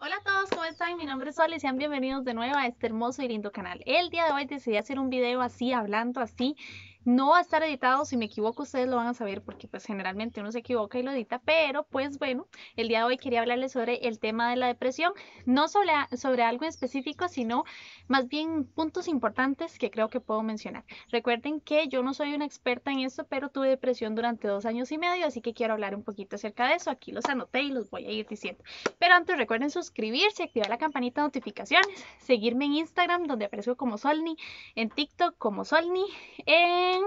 Hola a todos, ¿cómo están? Mi nombre es Sol y sean bienvenidos de nuevo a este hermoso y lindo canal. El día de hoy decidí hacer un video así, hablando así, no va a estar editado, si me equivoco ustedes lo van a saber porque pues generalmente uno se equivoca y lo edita, pero pues bueno, el día de hoy quería hablarles sobre el tema de la depresión, no sobre, algo específico, sino más bien puntos importantes que creo que puedo mencionar. Recuerden que yo no soy una experta en esto, pero tuve depresión durante dos años y medio, así que quiero hablar un poquito acerca de eso. Aquí los anoté y los voy a ir diciendo. Pero antes recuerden suscribirse, activar la campanita de notificaciones, seguirme en Instagram donde aparezco como Solni, en TikTok como Solni, en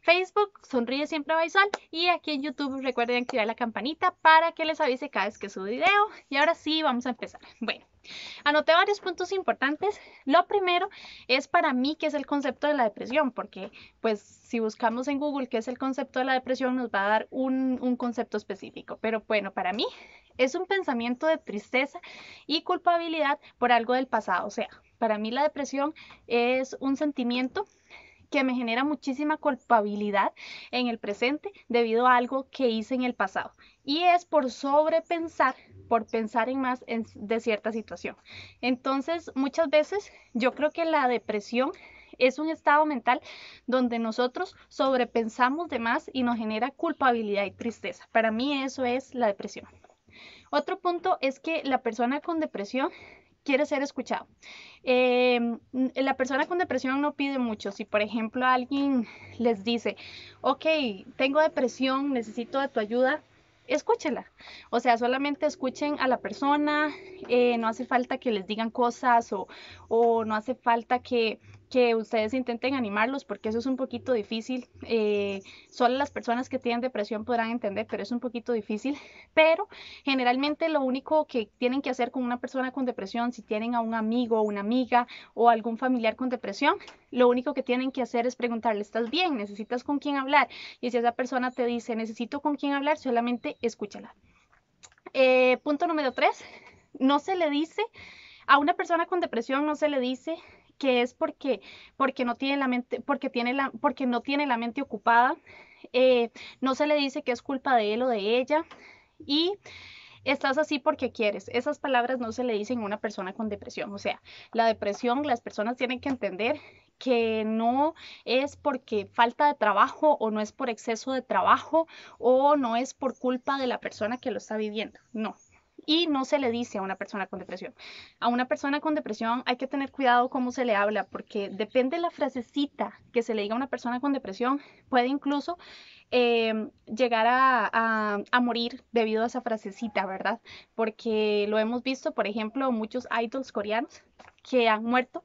Facebook, Sonríe Siempre Baisal, y aquí en YouTube recuerden activar la campanita para que les avise cada vez que subo video. Y ahora sí, vamos a empezar. Bueno, anoté varios puntos importantes. Lo primero es para mí que es el concepto de la depresión, porque pues si buscamos en Google qué es el concepto de la depresión nos va a dar un, un concepto específico. Pero bueno, para mí es un pensamiento de tristeza y culpabilidad por algo del pasado. O sea, para mí la depresión es un sentimiento que me genera muchísima culpabilidad en el presente debido a algo que hice en el pasado. Y es por sobrepensar, por pensar en más de cierta situación. Entonces, muchas veces yo creo que la depresión es un estado mental donde nosotros sobrepensamos de más y nos genera culpabilidad y tristeza. Para mí eso es la depresión. Otro punto es que la persona con depresión quiere ser escuchado. Eh, mm, la persona con depresión no pide mucho. Si, por ejemplo, alguien les dice, ok, tengo depresión, necesito de tu ayuda, escúchela. O sea, solamente escuchen a la persona, eh, no hace falta que les digan cosas o no hace falta que que ustedes intenten animarlos porque eso es un poquito difícil. Eh, solo las personas que tienen depresión podrán entender, pero es un poquito difícil. Pero generalmente lo único que tienen que hacer con una persona con depresión, si tienen a un amigo, o una amiga o algún familiar con depresión, lo único que tienen que hacer es preguntarle, ¿estás bien? ¿Necesitas con quién hablar? Y si esa persona te dice, necesito con quién hablar, solamente escúchala. Eh, punto número tres, no se le dice, a una persona con depresión no se le dice que es porque, porque no tiene la mente, porque tiene la, porque no tiene la mente ocupada, eh, no se le dice que es culpa de él o de ella, y estás así porque quieres. Esas palabras no se le dicen a una persona con depresión. O sea, la depresión, las personas tienen que entender que no es porque falta de trabajo o no es por exceso de trabajo o no es por culpa de la persona que lo está viviendo. No, y no se le dice a una persona con depresión. A una persona con depresión hay que tener cuidado cómo se le habla, porque depende de la frasecita que se le diga a una persona con depresión, puede incluso em, llegar a, morir debido a esa frasecita, ¿verdad? Porque lo hemos visto, por ejemplo, muchos idols coreanos que han muerto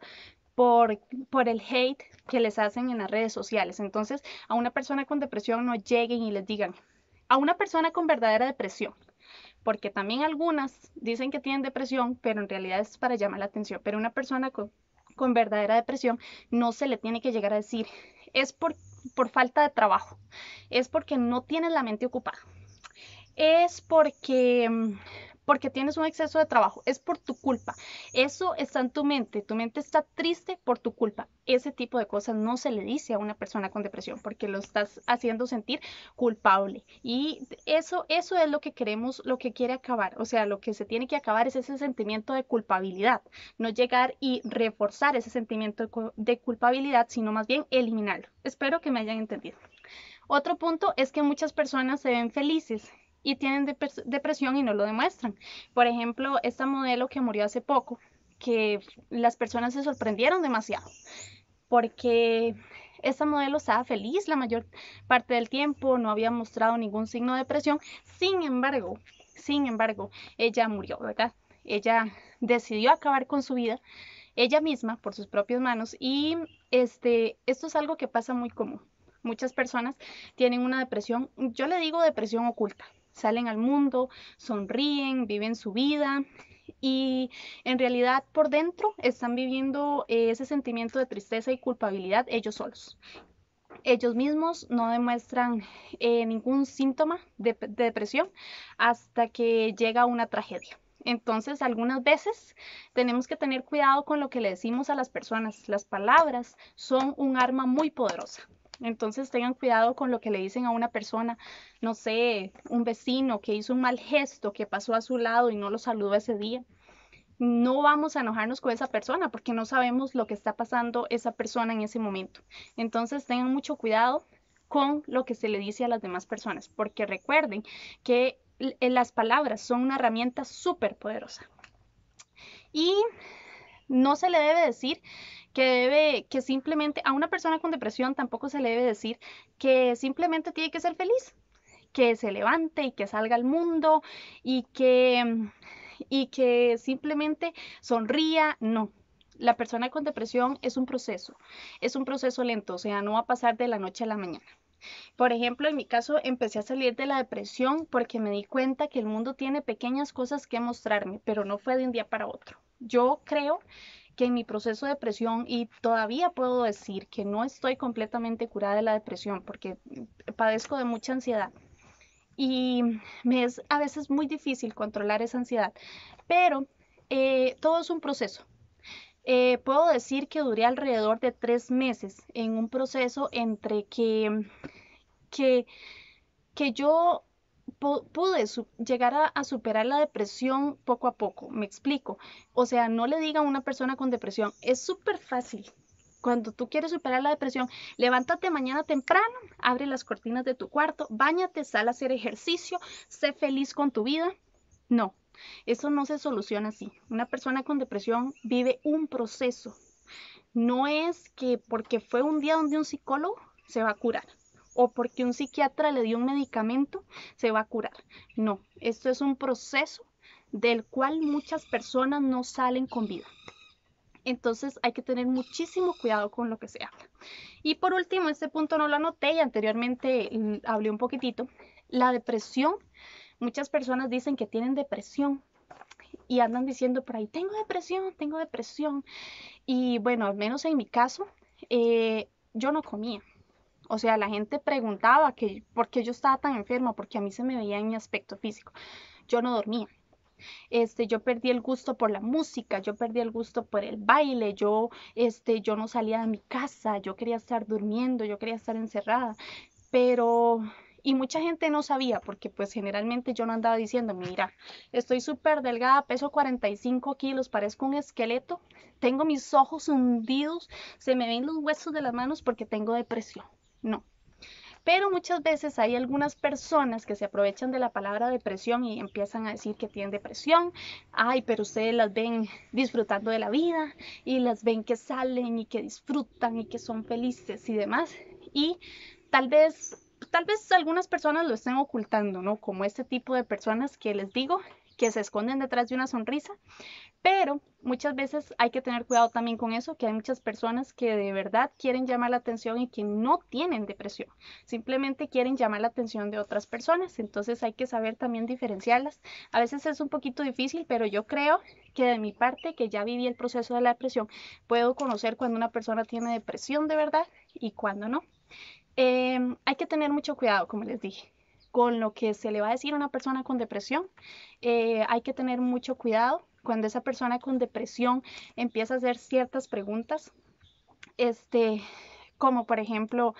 por, por el hate que les hacen en las redes sociales. Entonces, a una persona con depresión no lleguen y les digan, a una persona con verdadera depresión porque también algunas dicen que tienen depresión, pero en realidad es para llamar la atención. Pero una persona con, verdadera depresión no se le tiene que llegar a decir, es por, por falta de trabajo, es porque no tienes la mente ocupada, es porque mm, porque tienes un exceso de trabajo, es por tu culpa. Eso está en tu mente, tu mente está triste por tu culpa. Ese tipo de cosas no se le dice a una persona con depresión porque lo estás haciendo sentir culpable. Y eso, eso es lo que queremos, lo que quiere acabar. O sea, lo que se tiene que acabar es ese sentimiento de culpabilidad, no llegar y reforzar ese sentimiento de, de culpabilidad, sino más bien eliminarlo. Espero que me hayan entendido. Otro punto es que muchas personas se ven felices y tienen depresión y no lo demuestran. Por ejemplo, esta modelo que murió hace poco, que las personas se sorprendieron demasiado, porque esta modelo estaba feliz la mayor parte del tiempo, no había mostrado ningún signo de depresión, sin embargo, sin embargo, ella murió, ¿verdad? Ella decidió acabar con su vida ella misma por sus propias manos y este esto es algo que pasa muy común. Muchas personas tienen una depresión, yo le digo depresión oculta, salen al mundo, sonríen, viven su vida y en realidad por dentro están viviendo eh, ese sentimiento de tristeza y culpabilidad ellos solos. Ellos mismos no demuestran eh, ningún síntoma de depresión hasta que llega una tragedia. Entonces, algunas veces tenemos que tener cuidado con lo que le decimos a las personas. Las palabras son un arma muy poderosa. Entonces tengan cuidado con lo que le dicen a una persona, no sé, un vecino que hizo un mal gesto, que pasó a su lado y no lo saludó ese día. No vamos a enojarnos con esa persona porque no sabemos lo que está pasando esa persona en ese momento. Entonces tengan mucho cuidado con lo que se le dice a las demás personas, porque recuerden que eh, las palabras son una herramienta súper poderosa. Y no se le debe decir que debe, que simplemente a una persona con depresión tampoco se le debe decir que simplemente tiene que ser feliz, que se levante y que salga al mundo y que, mm, y que simplemente sonría, no. La persona con depresión es un proceso, es un proceso lento, o sea, no va a pasar de la noche a la mañana. Por ejemplo, en mi caso empecé a salir de la depresión porque me di cuenta que el mundo tiene pequeñas cosas que mostrarme, pero no fue de un día para otro. Yo creo que en mi proceso de depresión, y todavía puedo decir que no estoy completamente curada de la depresión, porque padezco de mucha ansiedad, y me es a veces muy difícil controlar esa ansiedad, pero eh, todo es un proceso. Eh, puedo decir que duré alrededor de tres meses en un proceso entre que, que, que yo pude llegar a, superar la depresión poco a poco, me explico. O sea, no le diga a una persona con depresión, es súper fácil. Cuando tú quieres superar la depresión, levántate mañana temprano, abre las cortinas de tu cuarto, bañate, sal a hacer ejercicio, sé feliz con tu vida. No, eso no se soluciona así. Una persona con depresión vive un proceso. No es que porque fue un día donde un psicólogo se va a curar o porque un psiquiatra le dio un medicamento se va a curar. No, esto es un proceso del cual muchas personas no salen con vida. Entonces hay que tener muchísimo cuidado con lo que se habla. Y por último, este punto no lo anoté y anteriormente mm, hablé un poquitito, la depresión. Muchas personas dicen que tienen depresión y andan diciendo por ahí, tengo depresión, tengo depresión. Y bueno, al menos en mi caso, eh, yo no comía. O sea, la gente preguntaba que, por qué yo estaba tan enferma, porque a mí se me veía en mi aspecto físico. Yo no dormía. Este, yo perdí el gusto por la música, yo perdí el gusto por el baile, yo, este, yo no salía de mi casa, yo quería estar durmiendo, yo quería estar encerrada, pero y mucha gente no sabía porque pues generalmente yo no andaba diciendo, mira, estoy súper delgada, peso 45 kilos, parezco un esqueleto, tengo mis ojos hundidos, se me ven los huesos de las manos porque tengo depresión. No. Pero muchas veces hay algunas personas que se aprovechan de la palabra depresión y empiezan a decir que tienen depresión. Ay, pero ustedes las ven disfrutando de la vida y las ven que salen y que disfrutan y que son felices y demás. Y tal vez, tal vez algunas personas lo estén ocultando, ¿no? Como este tipo de personas que les digo que se esconden detrás de una sonrisa, pero muchas veces hay que tener cuidado también con eso, que hay muchas personas que de verdad quieren llamar la atención y que no tienen depresión, simplemente quieren llamar la atención de otras personas, entonces hay que saber también diferenciarlas. A veces es un poquito difícil, pero yo creo que de mi parte, que ya viví el proceso de la depresión, puedo conocer cuando una persona tiene depresión de verdad y cuando no. Em, hay que tener mucho cuidado, como les dije con lo que se le va a decir a una persona con depresión. Eh, hay que tener mucho cuidado cuando esa persona con depresión empieza a hacer ciertas preguntas. Este, como por ejemplo,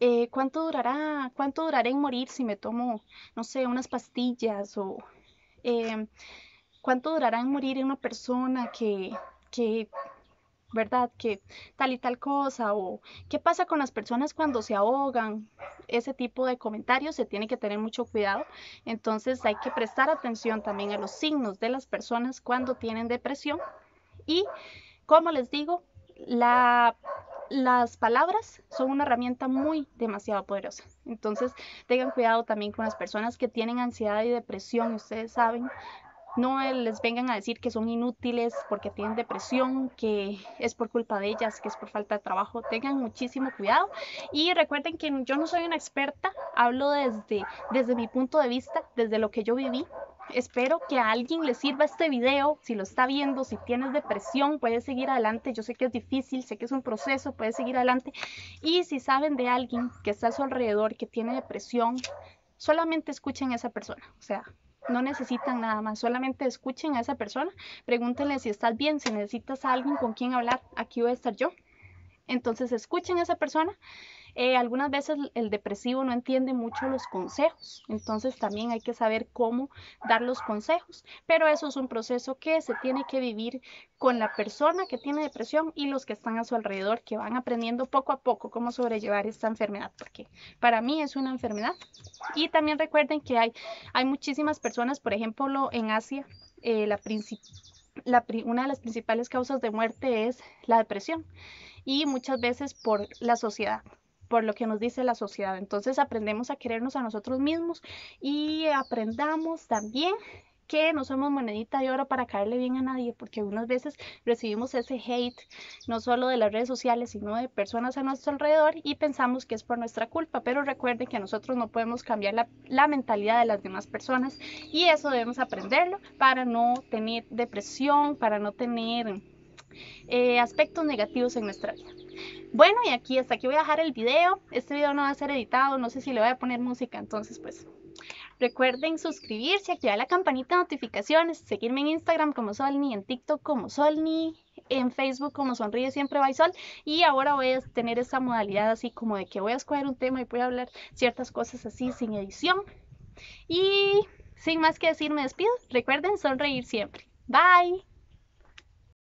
eh, ¿cuánto durará? ¿Cuánto duraré en morir si me tomo, no sé, unas pastillas? O em, ¿cuánto durará en morir una persona que ¿verdad? Que tal y tal cosa, o qué pasa con las personas cuando se ahogan, ese tipo de comentarios se tiene que tener mucho cuidado. Entonces hay que prestar atención también a los signos de las personas cuando tienen depresión. Y, como les digo, la las palabras son una herramienta muy demasiado poderosa. Entonces, tengan cuidado también con las personas que tienen ansiedad y depresión. Ustedes saben no les vengan a decir que son inútiles porque tienen depresión, que es por culpa de ellas, que es por falta de trabajo. Tengan muchísimo cuidado y recuerden que yo no soy una experta, hablo desde, desde mi punto de vista, desde lo que yo viví. Espero que a alguien le sirva este video, si lo está viendo, si tienes depresión, puedes seguir adelante. Yo sé que es difícil, sé que es un proceso, puedes seguir adelante. Y si saben de alguien que está a su alrededor, que tiene depresión, solamente escuchen a esa persona. O sea, no necesitan nada más, solamente escuchen a esa persona, pregúntenle si estás bien, si necesitas a alguien con quien hablar, aquí voy a estar yo. Entonces escuchen a esa persona eh, algunas veces el depresivo no entiende mucho los consejos, entonces también hay que saber cómo dar los consejos, pero eso es un proceso que se tiene que vivir con la persona que tiene depresión y los que están a su alrededor, que van aprendiendo poco a poco cómo sobrellevar esta enfermedad, porque para mí es una enfermedad. Y también recuerden que hay, hay muchísimas personas, por ejemplo, en Asia, eh, la, una de las principales causas de muerte es la depresión y muchas veces por la sociedad por lo que nos dice la sociedad. Entonces aprendemos a querernos a nosotros mismos y aprendamos también que no somos monedita de oro para caerle bien a nadie, porque algunas veces recibimos ese hate, no solo de las redes sociales, sino de personas a nuestro alrededor y pensamos que es por nuestra culpa, pero recuerden que nosotros no podemos cambiar la, mentalidad de las demás personas y eso debemos aprenderlo para no tener depresión, para no tener eh, aspectos negativos en nuestra vida. Bueno, y aquí hasta aquí voy a dejar el video. Este video no va a ser editado, no sé si le voy a poner música, entonces pues Recuerden suscribirse, activar la campanita de notificaciones, seguirme en Instagram como Solni, en TikTok como Solni, en Facebook como Sonríe Siempre by Sol. Y ahora voy a tener esta modalidad así como de que voy a escoger un tema y voy a hablar ciertas cosas así sin edición. Y sin más que decir, me despido. Recuerden sonreír siempre. Bye.